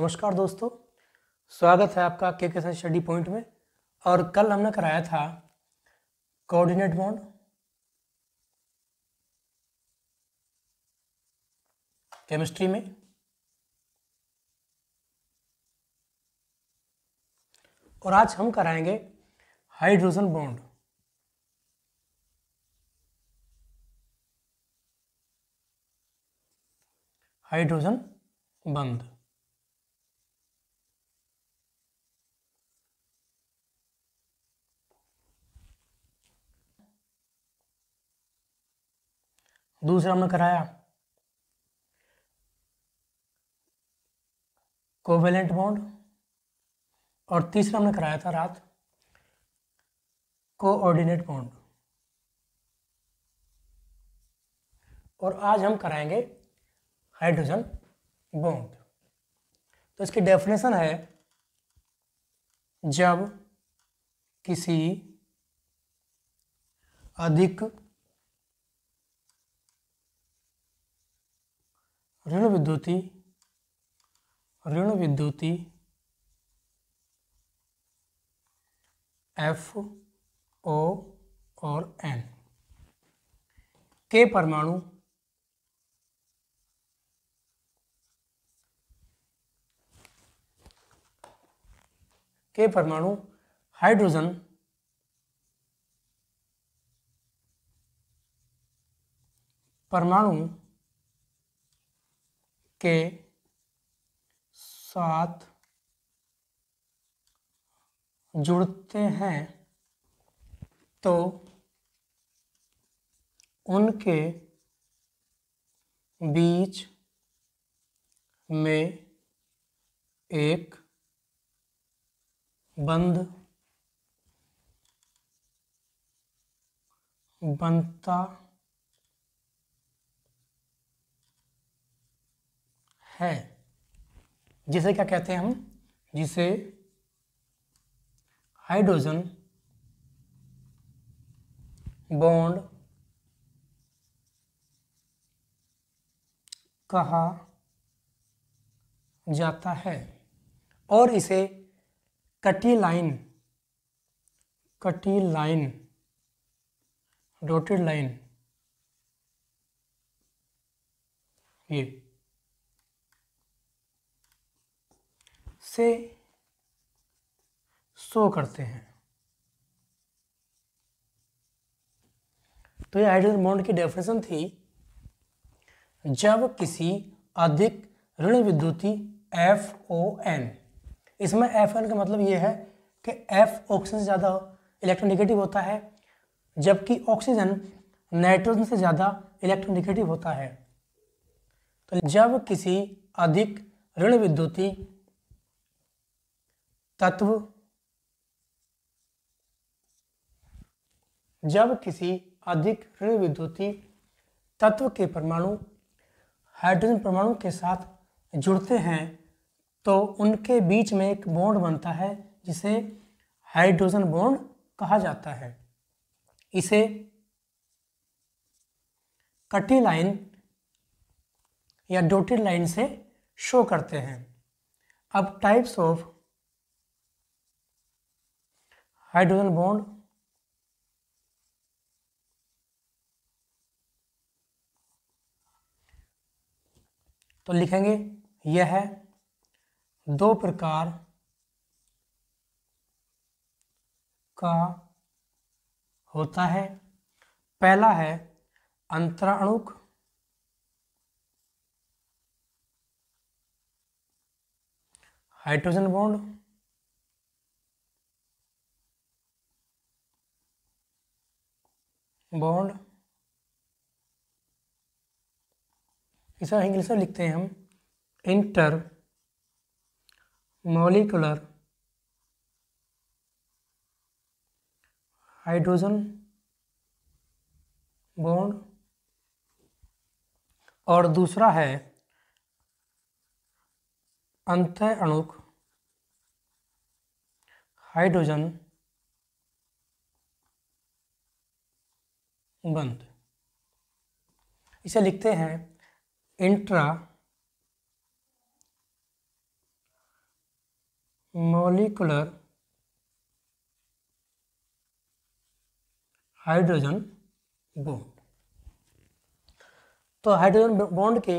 नमस्कार दोस्तों स्वागत है आपका के के स्टडी पॉइंट में और कल हमने कराया था कोऑर्डिनेट बॉन्ड केमिस्ट्री में और आज हम कराएंगे हाइड्रोजन बॉन्ड हाइड्रोजन बंद दूसरा हमने कराया कोवेलेंट बॉन्ड और तीसरा हमने कराया था रात कोऑर्डिनेट बॉन्ड और आज हम कराएंगे हाइड्रोजन बॉन्ड तो इसकी डेफिनेशन है जब किसी अधिक ऋण विद्युती ऋण विद्युती एफ ओ और एन के परमाणु के परमाणु हाइड्रोजन परमाणु के साथ जुड़ते हैं तो उनके बीच में एक बंद बनता है जिसे क्या कहते हैं हम जिसे हाइड्रोजन बॉन्ड कहा जाता है और इसे कटी लाइन कटी लाइन डॉटेड लाइन ये से शो करते हैं तो ये हाइड्रोजन बॉन्ड की डेफिनेशन थी जब किसी अधिक ऋण विद्युती एफ ओ एन इसमें एफ एन का मतलब ये है कि एफ ऑक्सीजन से ज़्यादा इलेक्ट्रोनिगेटिव होता है जबकि ऑक्सीजन नाइट्रोजन से ज़्यादा इलेक्ट्रोनिगेटिव होता है तो जब किसी अधिक ऋण विद्युती तत्व जब किसी अधिक ऋण विद्युती तत्व के परमाणु हाइड्रोजन परमाणु के साथ जुड़ते हैं तो उनके बीच में एक बॉन्ड बनता है जिसे हाइड्रोजन बॉन्ड कहा जाता है इसे कटी लाइन या डोटेड लाइन से शो करते हैं अब टाइप्स ऑफ हाइड्रोजन बॉन्ड तो लिखेंगे यह है दो प्रकार का होता है पहला है अंतराणुक हाइड्रोजन बॉन्ड बॉन्ड इसे इंग्लिश में लिखते हैं हम इंटर मोलिकुलर हाइड्रोजन बॉन्ड और दूसरा है अंत अणुक हाइड्रोजन बंद इसे लिखते हैं इंट्रा मोलिकुलर हाइड्रोजन बॉन्ड तो हाइड्रोजन बॉन्ड के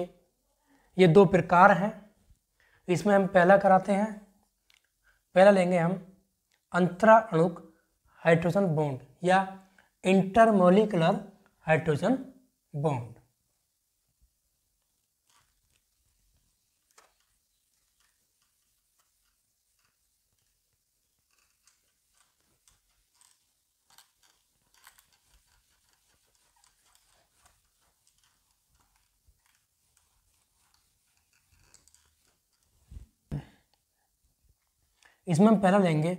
ये दो प्रकार हैं इसमें हम पहला कराते हैं पहला लेंगे हम अंतरा अणुक हाइड्रोजन बॉन्ड या इंटरमोलिकुलर हाइड्रोजन बॉन्ड इसमें हम पहला लेंगे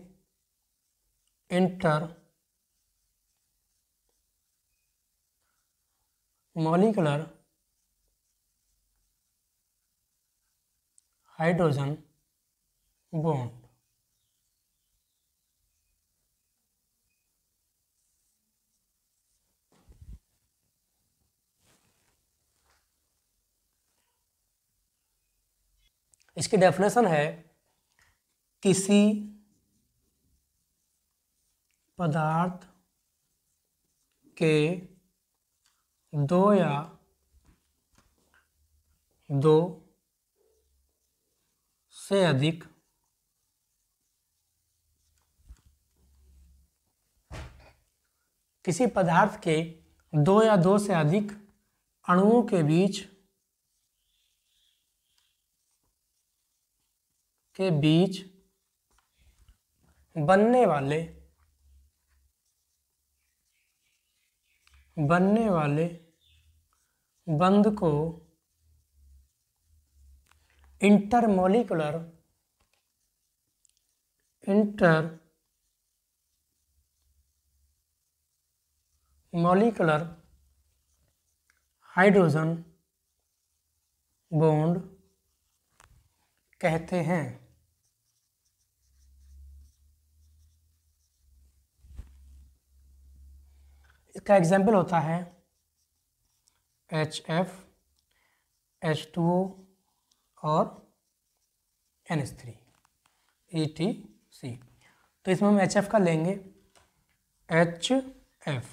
इंटर मॉलिकुलर हाइड्रोजन बॉन्ड इसकी डेफिनेशन है किसी पदार्थ के दो या दो से अधिक किसी पदार्थ के दो या दो से अधिक अणुओं के बीच के बीच बनने वाले बनने वाले बंद को intermolecular intermolecular hydrogen bond कहते हैं इसका एग्जाम्पल होता है H F H two O और N H three E T C तो इसमें हम एच एफ का लेंगे एच एफ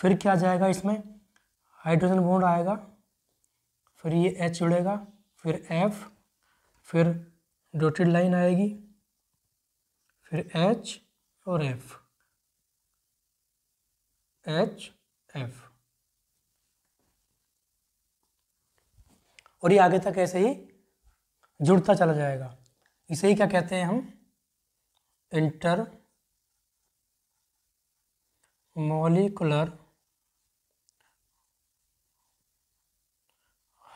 फिर क्या जाएगा इसमें हाइड्रोजन बॉन्ड आएगा फिर ये एच जुड़ेगा फिर एफ फिर डोटेड लाइन आएगी फिर एच और एफ़ एच एफ और ये आगे तक ऐसे ही जुड़ता चला जाएगा इसे ही क्या कहते हैं हम इंटर मोलिकुलर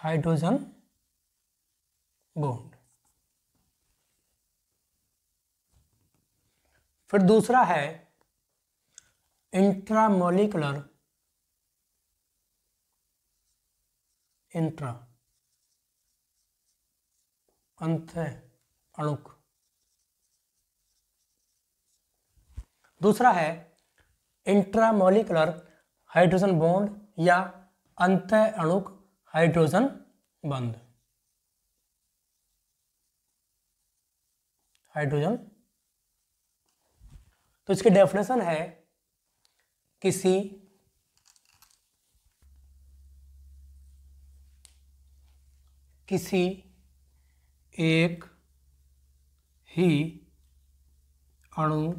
हाइड्रोजन बॉन्ड फिर दूसरा है इंट्रामोलिकुलर इंट्रा अंत है अणुक दूसरा है इंट्रामोलिकुलर हाइड्रोजन बॉन्ड या अंत अणुक हाइड्रोजन बंद हाइड्रोजन तो इसकी डेफिनेशन है किसी किसी एक ही अणु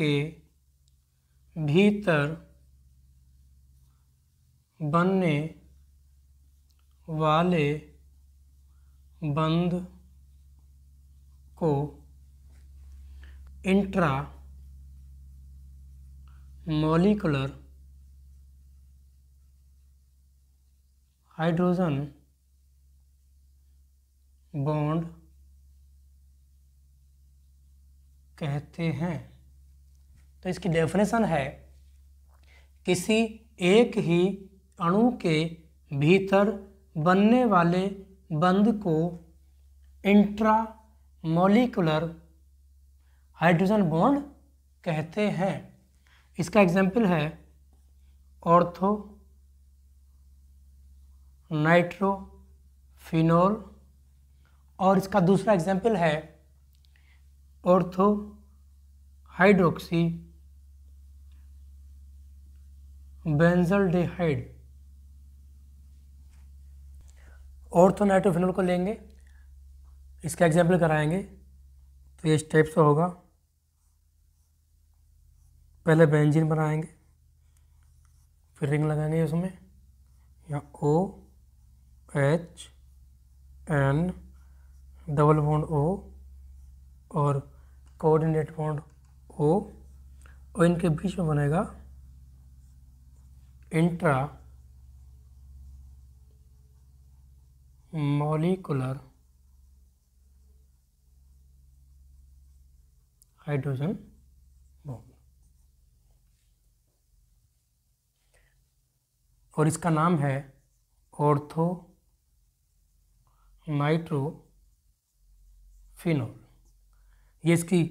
के भीतर बनने वाले बंद को इंट्रा मॉलिकुलर हाइड्रोजन बॉन्ड कहते हैं तो इसकी डेफिनेशन है किसी एक ही अणु के भीतर बनने वाले बंद को इंट्रा मॉलिकुलर हाइड्रोजन बॉन्ड कहते हैं इसका एग्जाम्पल है ऑर्थो नाइट्रो फिनोल और इसका दूसरा एग्जाम्पल है ortho hydroxy benzaldehyde ortho nitrophenol को लेंगे इसका एग्जाम्पल कराएंगे तो ये स्टेप्स होगा पहले बेंजीन बनाएंगे फिर रिंग लगाएंगे उसमें यहाँ O H N double bond O और कोऑर्डिनेट बॉन्ड ओ और इनके बीच में बनेगा इंट्रा मॉलिकुलर हाइड्रोजन और इसका नाम है ऑर्थो नाइट्रोफिनोल ये इसकी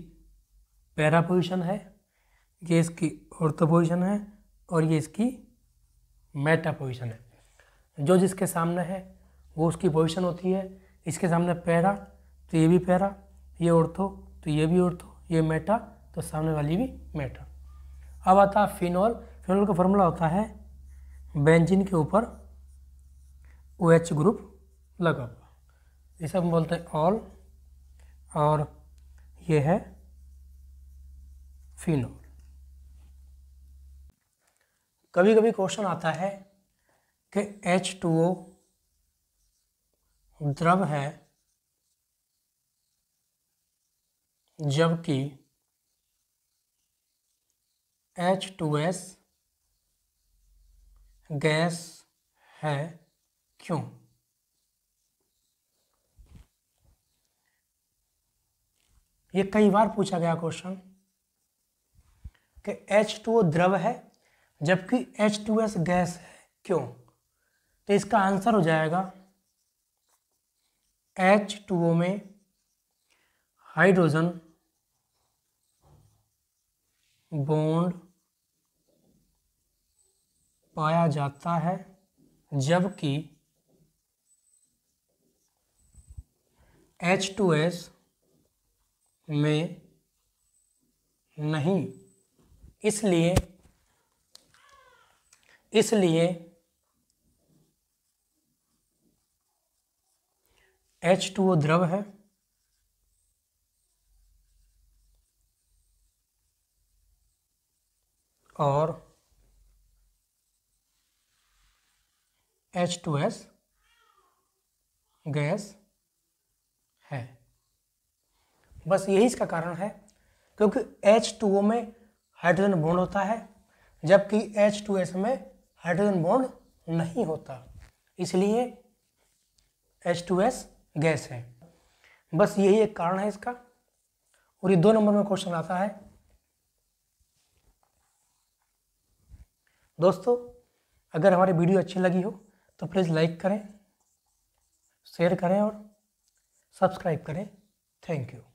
पैरा पोजिशन है ये इसकी ऑर्थो पोजिशन है और ये इसकी मेटा पोजिशन है जो जिसके सामने है वो उसकी पोजिशन होती है इसके सामने पैरा तो ये भी पैरा ये ऑर्थो तो ये भी ऑर्थो ये मेटा तो सामने वाली भी मेटा अब आता है फिनॉल फिनॉल का फॉर्मूला होता है बेंजीन के ऊपर ओ एच ग्रुप लगा हुआ ये सब हम बोलते हैं ऑल और ये है फिनोल कभी कभी क्वेश्चन आता है कि एच टू ओ द्रव है जबकि एच टू एस गैस है क्यों ये कई बार पूछा गया क्वेश्चन कि H2O द्रव है जबकि H2S गैस है क्यों तो इसका आंसर हो जाएगा H2O में हाइड्रोजन बॉन्ड पाया जाता है जबकि एच टू एस में नहीं इसलिए इसलिए एच टू ओ द्रव है और एच टू एस गैस है बस यही इसका कारण है क्योंकि एच टू ओ में हाइड्रोजन बॉन्ड होता है जबकि एच टू एस में हाइड्रोजन बॉन्ड नहीं होता इसलिए एच टू एस गैस है बस यही एक कारण है इसका और ये दो नंबर में क्वेश्चन आता है दोस्तों अगर हमारी वीडियो अच्छी लगी हो तो प्लीज़ लाइक करें शेयर करें और सब्सक्राइब करें थैंक यू